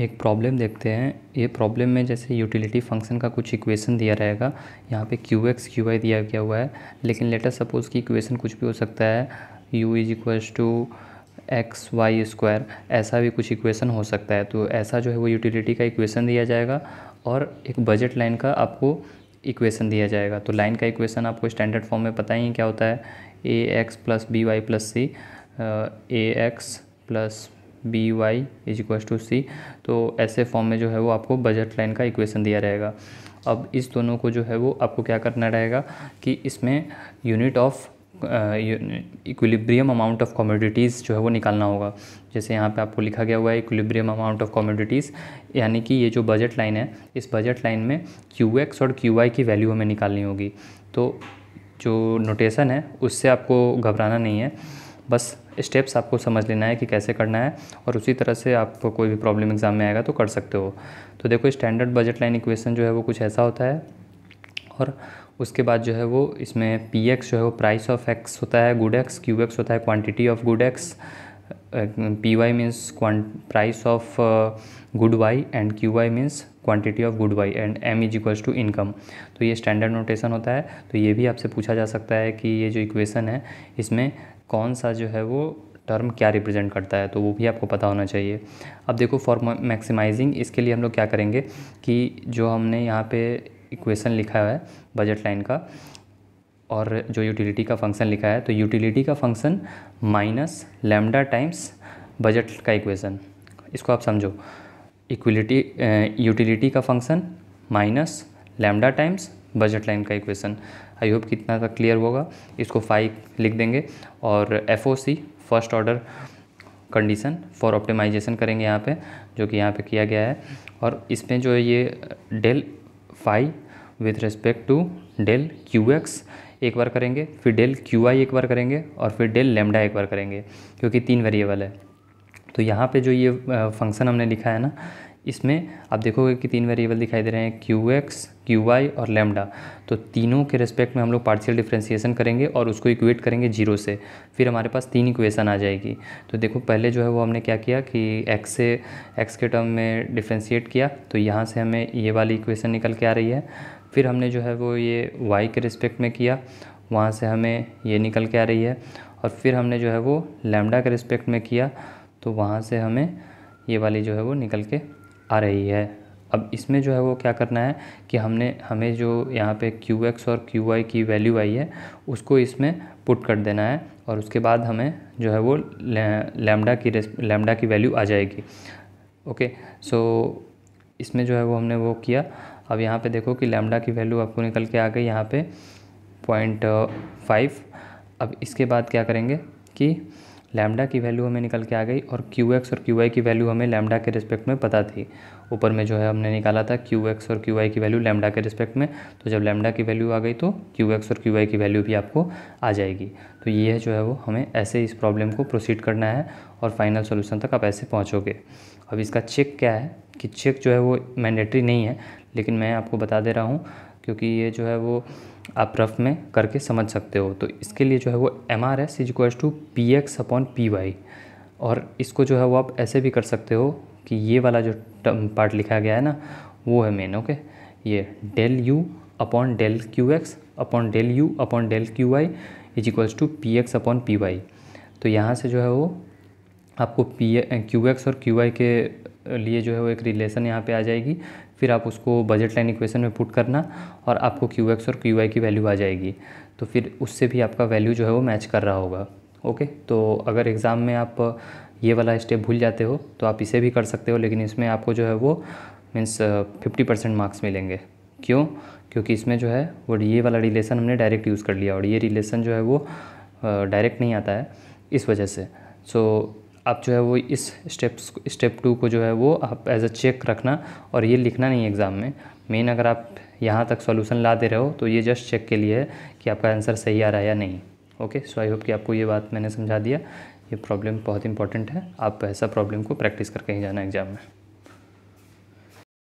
एक प्रॉब्लम देखते हैं ये प्रॉब्लम में जैसे यूटिलिटी फंक्शन का कुछ इक्वेशन दिया रहेगा यहाँ पे क्यू एक्स क्यू आई दिया गया हुआ है लेकिन लेटर सपोज की इक्वेशन कुछ भी हो सकता है U is equals to X Y square ऐसा भी कुछ इक्वेशन हो सकता है तो ऐसा जो है वो यूटिलिटी का इक्वेशन दिया जाएगा और एक बजट लाइन का आपको इक्वेशन दिया जाएगा तो लाइन का इक्वेशन आपको स्टैंडर्ड फॉर्म में पता ही क्या होता है A X plus B Y plus C A X plus B Y is equal to C तो ऐसे फॉर्म में जो है वो आपको बजट लाइन का इक्वेशन दिया रहेगा अब इस दोनों को जो है वो आपको क्या करना रहेगा कि इसमें unit of equilibrium amount of commodities जो है वो निकालना होगा जैसे यहाँ पे आपको लिखा गया हुआ है इक्विलिब्रियम अमाउंट ऑफ कॉमोडिटीज़ यानी कि ये जो बजट लाइन है इस बजट लाइन में क्यू एक्स और क्यू वाई की वैल्यू हमें निकालनी होगी तो जो नोटेशन है उससे आपको घबराना नहीं है बस स्टेप्स आपको समझ लेना है कि कैसे करना है और उसी तरह से आप कोई भी प्रॉब्लम एग्जाम में आएगा तो कर सकते हो तो देखो स्टैंडर्ड बजट लाइन इक्वेशन जो है वो कुछ ऐसा होता है और उसके बाद जो है वो इसमें पी एक्स जो है वो प्राइस ऑफ एक्स होता है गुड एक्स क्यू एक्स होता है quantity of good X P Y means price of good Y and Q Y means quantity of good Y and M is equals to income तो ये standard notation होता है तो ये भी आपसे पूछा जा सकता है कि ये जो इक्वेशन है इसमें कौन सा जो है वो टर्म क्या रिप्रेजेंट करता है तो वो भी आपको पता होना चाहिए अब देखो फॉर मैक्सिमाइजिंग इसके लिए हम लोग क्या करेंगे कि जो हमने यहाँ पे इक्वेशन लिखा है बजट लाइन का और जो यूटिलिटी का फंक्शन लिखा है तो यूटिलिटी का function minus lambda times budget का इक्वेशन इसको आप समझो इक्विलिटी यूटिलिटी uh, का function minus lambda times budget line का इक्वेशन आई होप कितना तक क्लियर होगा इसको फाइव लिख देंगे और F O C first order condition for optimization करेंगे यहाँ पे जो कि यहाँ पे किया गया है और इसमें जो है ये del five with respect to del Q X एक बार करेंगे फिर डेल क्यू आई एक बार करेंगे और फिर डेल लेमडा एक बार करेंगे क्योंकि तीन वेरिएबल है तो यहाँ पे जो ये फंक्शन हमने लिखा है ना इसमें आप देखोगे कि तीन वेरिएबल दिखाई दे रहे हैं क्यू एक्स क्यू वाई और लेमडा तो तीनों के रिस्पेक्ट में हम लोग पार्शियल डिफ्रेंसिएशन करेंगे और उसको इक्वेट करेंगे जीरो से फिर हमारे पास तीन इक्वेशन आ जाएगी तो देखो पहले जो है वो हमने क्या किया कि एक्स से एक्स के टर्म में डिफ्रेंशिएट किया तो यहाँ से हमें ये वाली इक्वेशन निकल के आ रही है फिर हमने जो है वो ये वाई के रिस्पेक्ट में किया वहाँ से हमें ये निकल के आ रही है और फिर हमने जो है वो लेमडा के रिस्पेक्ट में किया तो वहाँ से हमें ये वाली जो है वो निकल के आ रही है अब इसमें जो है वो क्या करना है कि हमने हमें जो यहाँ पे क्यू एक्स और क्यू वाई की वैल्यू आई है उसको इसमें पुट कर देना है और उसके बाद हमें जो है वो लैमडा की लैमडा की वैल्यू आ जाएगी ओके सो इसमें जो है वो हमने वो किया अब यहाँ पे देखो कि लैमडा की वैल्यू आपको निकल के आ गई यहाँ पे पॉइंट फाइव uh, अब इसके बाद क्या करेंगे कि लैमडा की वैल्यू हमें निकल के आ गई और क्यू एक्स और क्यू आई की वैल्यू हमें लैमडा के रिस्पेक्ट में पता थी ऊपर में जो है हमने निकाला था क्यू एक्स और क्यू आई की वैल्यू लैमडा के रिस्पेक्ट में तो जब लैमडा की वैल्यू आ गई तो क्यू एक्स और क्यू आई की वैल्यू भी आपको आ जाएगी तो ये जो है वो हमें ऐसे इस प्रॉब्लम को प्रोसीड करना है और फाइनल सोल्यूशन तक आप ऐसे पहुँचोगे अब इसका चेक क्या है कि चेक जो है वो मैंडेटरी नहीं है लेकिन मैं आपको बता दे रहा हूँ क्योंकि ये जो है वो आप रफ में करके समझ सकते हो तो इसके लिए जो है वो M R S is equals to P X upon P Y और इसको जो है वो आप ऐसे भी कर सकते हो कि ये वाला जो पार्ट लिखा गया है ना वो है मेन ओके ये del U upon del Q X upon del U upon del Q Y is equals to P X upon P Y तो यहाँ से जो है वो आपको पी क्यू एक्स और क्यू वाई के लिए जो है वो एक रिलेशन यहाँ पे आ जाएगी फिर आप उसको बजट लाइन इक्वेशन में पुट करना और आपको क्यू एक्स और क्यू आई की वैल्यू आ जाएगी तो फिर उससे भी आपका वैल्यू जो है वो मैच कर रहा होगा ओके तो अगर एग्ज़ाम में आप ये वाला स्टेप भूल जाते हो तो आप इसे भी कर सकते हो लेकिन इसमें आपको जो है वो मीन्स फिफ्टी परसेंट मार्क्स मिलेंगे क्यों क्योंकि इसमें जो है वो ये वाला रिलेशन हमने डायरेक्ट यूज़ कर लिया और ये रिलेशन जो है वो डायरेक्ट नहीं आता है इस वजह से सो so, आप जो है वो इस स्टेप्स स्टेप टू को जो है वो आप एज अ चेक रखना और ये लिखना नहीं एग्ज़ाम में मेन अगर आप यहाँ तक सॉल्यूशन ला दे रहे हो तो ये जस्ट चेक के लिए है कि आपका आंसर सही आ रहा है या नहीं ओके सो आई होप कि आपको ये बात मैंने समझा दिया ये प्रॉब्लम बहुत इंपॉर्टेंट है आप ऐसा प्रॉब्लम को प्रैक्टिस करके ही जाना एग्ज़ाम में